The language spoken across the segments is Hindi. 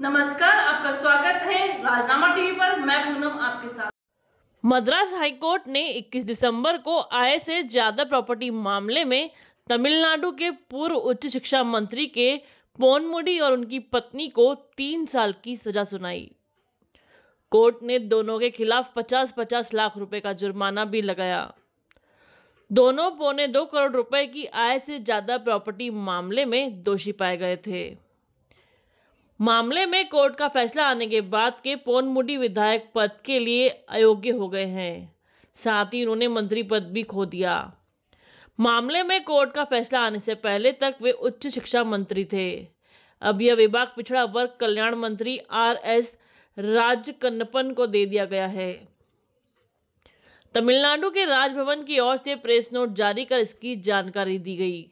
नमस्कार आपका स्वागत है राजनामा टीवी पर मैं पूनम आपके साथ मद्रास हाईकोर्ट ने 21 दिसंबर को आय से ज्यादा प्रॉपर्टी मामले में तमिलनाडु के पूर्व उच्च शिक्षा मंत्री के पोनमुडी और उनकी पत्नी को तीन साल की सजा सुनाई कोर्ट ने दोनों के खिलाफ 50-50 लाख रुपए का जुर्माना भी लगाया दोनों पौने दो करोड़ रुपए की आय से ज़्यादा प्रॉपर्टी मामले में दोषी पाए गए थे मामले में कोर्ट का फैसला आने के बाद के पोनमुडी विधायक पद के लिए अयोग्य हो गए हैं साथ ही उन्होंने मंत्री पद भी खो दिया मामले में कोर्ट का फैसला आने से पहले तक वे उच्च शिक्षा मंत्री थे अब यह विभाग पिछड़ा वर्ग कल्याण मंत्री आर एस राजकन्नपन को दे दिया गया है तमिलनाडु के राजभवन की ओर से प्रेस नोट जारी कर इसकी जानकारी दी गई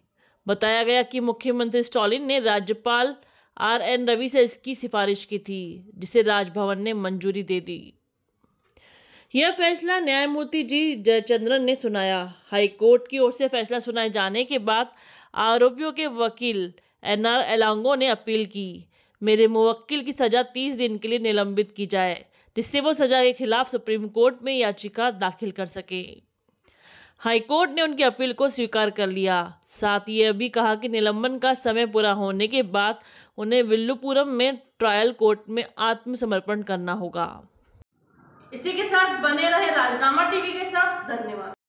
बताया गया कि मुख्यमंत्री स्टालिन ने राज्यपाल आर एन रवि से इसकी सिफारिश की थी जिसे राजभवन ने मंजूरी दे दी यह फैसला न्यायमूर्ति जी जयचंद्रन ने सुनाया हाईकोर्ट की ओर से फैसला सुनाए जाने के बाद आरोपियों के वकील एन आर एलांगो ने अपील की मेरे मुवक्किल की सज़ा तीस दिन के लिए निलंबित की जाए जिससे वो सज़ा के खिलाफ सुप्रीम कोर्ट में याचिका दाखिल कर सके हाईकोर्ट ने उनकी अपील को स्वीकार कर लिया साथ ही यह भी कहा कि निलंबन का समय पूरा होने के बाद उन्हें विल्लुपुरम में ट्रायल कोर्ट में आत्मसमर्पण करना होगा इसी के साथ बने रहे राजनामा टीवी के साथ धन्यवाद